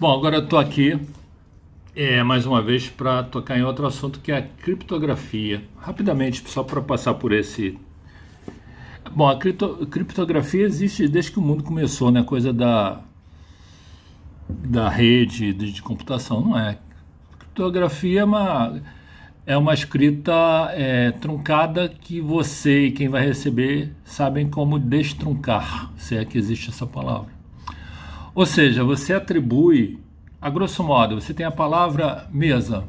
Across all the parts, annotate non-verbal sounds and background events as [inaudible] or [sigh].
Bom, agora eu estou aqui é, mais uma vez para tocar em outro assunto que é a criptografia. Rapidamente, só para passar por esse. Bom, a cripto, criptografia existe desde que o mundo começou, né? Coisa da, da rede de, de computação, não é? criptografia é uma, é uma escrita é, truncada que você e quem vai receber sabem como destruncar, se é que existe essa palavra. Ou seja, você atribui, a grosso modo, você tem a palavra mesa.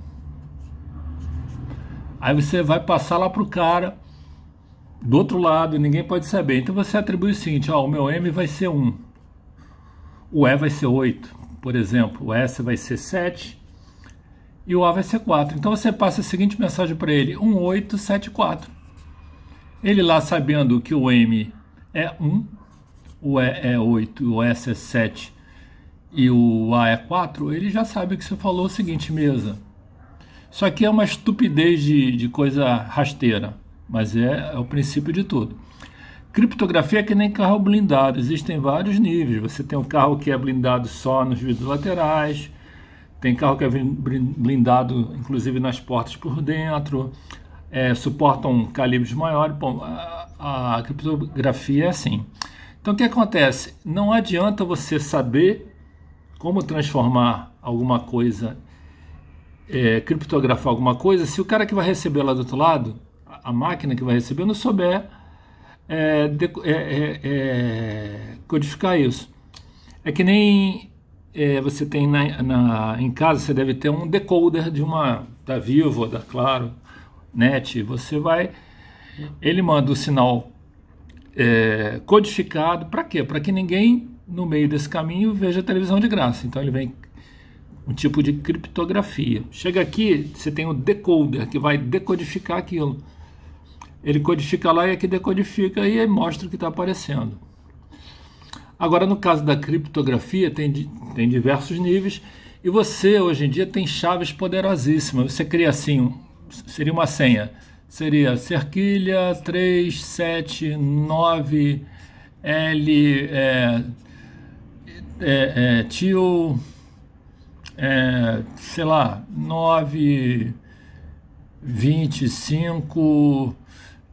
Aí você vai passar lá para o cara do outro lado, ninguém pode saber. Então você atribui o seguinte: ó, o meu M vai ser 1, o E vai ser 8, por exemplo, o S vai ser 7 e o A vai ser 4. Então você passa a seguinte mensagem para ele: 1874. Ele lá sabendo que o M é 1, o E 8, o S 7 e o A 4, ele já sabe que você falou o seguinte, mesa. Isso aqui é uma estupidez de, de coisa rasteira, mas é, é o princípio de tudo. Criptografia é que nem carro blindado, existem vários níveis. Você tem um carro que é blindado só nos vidros laterais, tem carro que é blindado inclusive nas portas por dentro, é, suportam calibres maiores. Bom, a, a criptografia é assim. Então o que acontece? Não adianta você saber como transformar alguma coisa, é, criptografar alguma coisa, se o cara que vai receber lá do outro lado, a máquina que vai receber, não souber é, de, é, é, é, codificar isso. É que nem é, você tem na, na, em casa, você deve ter um decoder de uma da Vivo, da Claro, Net. Você vai, ele manda o sinal é, codificado. Para quê? Para que ninguém, no meio desse caminho, veja televisão de graça. Então ele vem um tipo de criptografia. Chega aqui, você tem o um decoder que vai decodificar aquilo. Ele codifica lá e aqui decodifica e mostra o que está aparecendo. Agora, no caso da criptografia, tem, tem diversos níveis e você hoje em dia tem chaves poderosíssimas. Você cria assim, seria uma senha seria cerquilha 379 L é, é, é, tio, é, sei lá, 9,25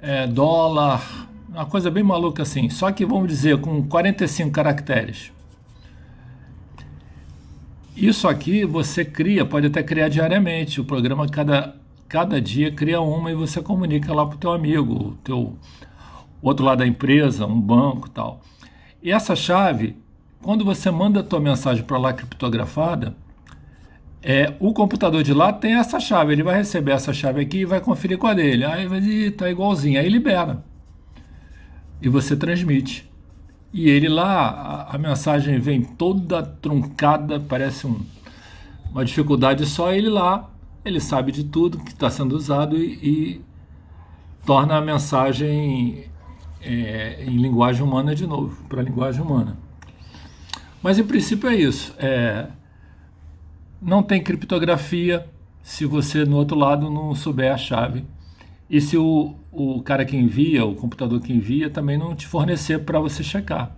é, dólar, uma coisa bem maluca assim. Só que vamos dizer com 45 caracteres. Isso aqui você cria, pode até criar diariamente. O programa, cada cada dia cria uma e você comunica lá para o teu amigo, o teu outro lado da empresa, um banco tal. E essa chave, quando você manda a tua mensagem para lá criptografada, é, o computador de lá tem essa chave, ele vai receber essa chave aqui e vai conferir com a dele. Aí vai dizer, tá igualzinho, aí libera. E você transmite. E ele lá, a, a mensagem vem toda truncada, parece um, uma dificuldade só, ele lá ele sabe de tudo que está sendo usado e, e, torna a mensagem é, em linguagem humana de novo, para a linguagem humana. Mas em princípio é isso. É, não tem criptografia se você no outro lado não souber a chave. E se o, o cara que envia, o computador que envia, também não te fornecer para você checar.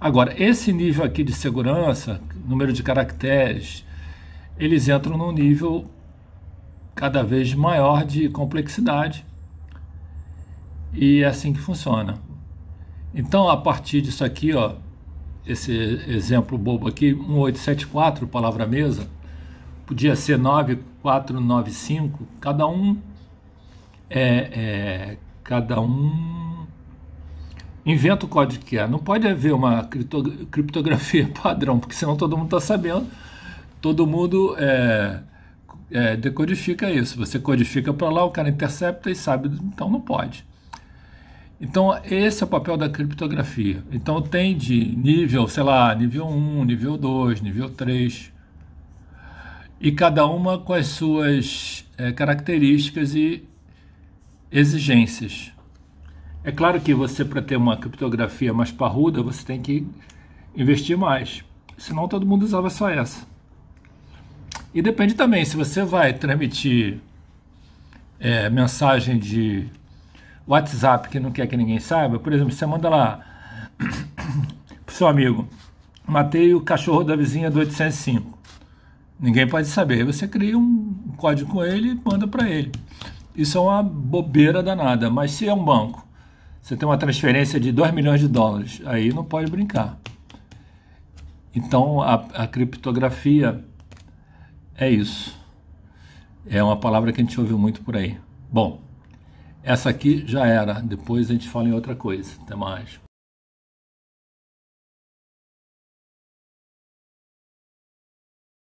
Agora, esse nível aqui de segurança, número de caracteres, eles entram num nível cada vez maior de complexidade. E é assim que funciona. Então, a partir disso aqui, ó, esse exemplo bobo aqui, 1874, palavra mesa, podia ser 9495, cada um é, é, cada um inventa o código que quer. É. Não pode haver uma criptografia [laughs] padrão, porque senão todo mundo está sabendo todo mundo é, é, decodifica isso. Você codifica para lá, o cara intercepta e sabe, então não pode. Então, esse é o papel da criptografia. Então, tem de nível, sei lá, nível 1, nível 2, nível 3, e cada uma com as suas é, características e exigências. É claro que você, para ter uma criptografia mais parruda, você tem que investir mais, senão todo mundo usava só essa. E depende também se você vai transmitir é, mensagem de WhatsApp que não quer que ninguém saiba. Por exemplo, você manda lá [coughs] pro seu amigo: matei o cachorro da vizinha do 805. Ninguém pode saber. Aí você cria um código com ele e manda para ele. Isso é uma bobeira danada. Mas se é um banco, você tem uma transferência de 2 milhões de dólares, aí não pode brincar. Então a, a criptografia é isso. É uma palavra que a gente ouviu muito por aí. Bom, essa aqui já era. Depois a gente fala em outra coisa. Até mais.